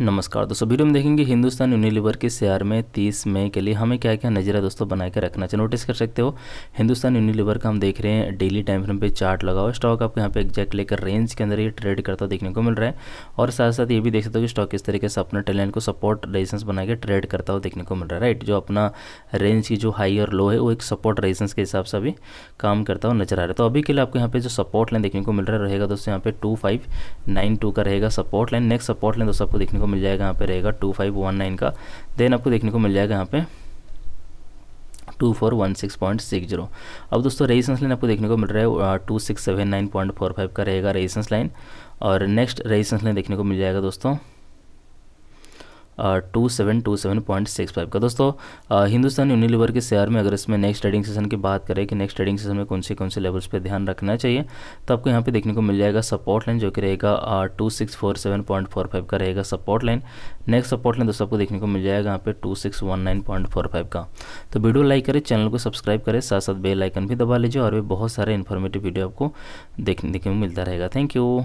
नमस्कार दोस्तों वीडियो में देखेंगे हिंदुस्तान यूनिलीवर के शेयर में 30 मई के लिए हमें क्या क्या है दोस्तों बना के रखना चाहिए नोटिस कर सकते हो हिंदुस्तान यूनिलीवर का हम देख रहे हैं डेली टाइम फ्रेम पे चार्ट लगा हुआ स्टॉक आपको यहाँ पे एक्जैक्ट लेकर रेंज के अंदर ये ट्रेड करता देखने को मिल रहा है और साथ साथ ये भी देख सकते हो कि स्टॉक किस तरीके से अपना टैलेंट को सपोर्ट रेजेंस बना के ट्रेड करता हुआ देखने को मिल रहा है राइट जो अपना रेंज की जो हाई और लो है वो एक सपोर्ट रेजेंस के हिसाब से अभी काम करता हुआ नजर आ रहा है तो अभी के लिए आपको यहाँ पे जो सपोर्ट लाइन देखने को मिल रहा है रहेगा दोस्तों यहाँ पे टू का रहेगा support line next support line दोस्तों आपको देखने को मिल जाएगा यहाँ पे रहेगा टू फाइव वन नाइन का देन आपको देखने को मिल जाएगा यहाँ पे two four one six point six zero अब दोस्तों रेजिस्टेंस लाइन आपको देखने को मिल रहा है two six seven nine point four five का रहेगा रेजिस्टेंस लाइन और नेक्स्ट रेजिस्टेंस लाइन देखने को मिल जाएगा दोस्तों two seven two seven point six five का दोस्तों हिंदुस्तान यूनिलीवर के शेयर में अगर इसमें नेक्स्ट ट्रेडिंग सेशन की बात करें कि नेक्स्ट ट्रेडिंग सेशन में कौन से कौन से लेवल्स पे ध्यान रखना चाहिए तो आपको यहाँ पे देखने को मिल जाएगा सपोर्ट लाइन जो कि रहेगा two six four seven point four five का रहेगा support line next support line दोस्तों आपको देखने को मिल जाएगा यहाँ पे two six one nine point four five का तो वीडियो लाइक करें चैनल को सब्सक्राइब करें साथ साथ बेल आइकन भी दबा लीजिए और भी बहुत सारे इन्फॉर्मेटिव वीडियो आपको देखने को मिलता रहेगा थैंक यू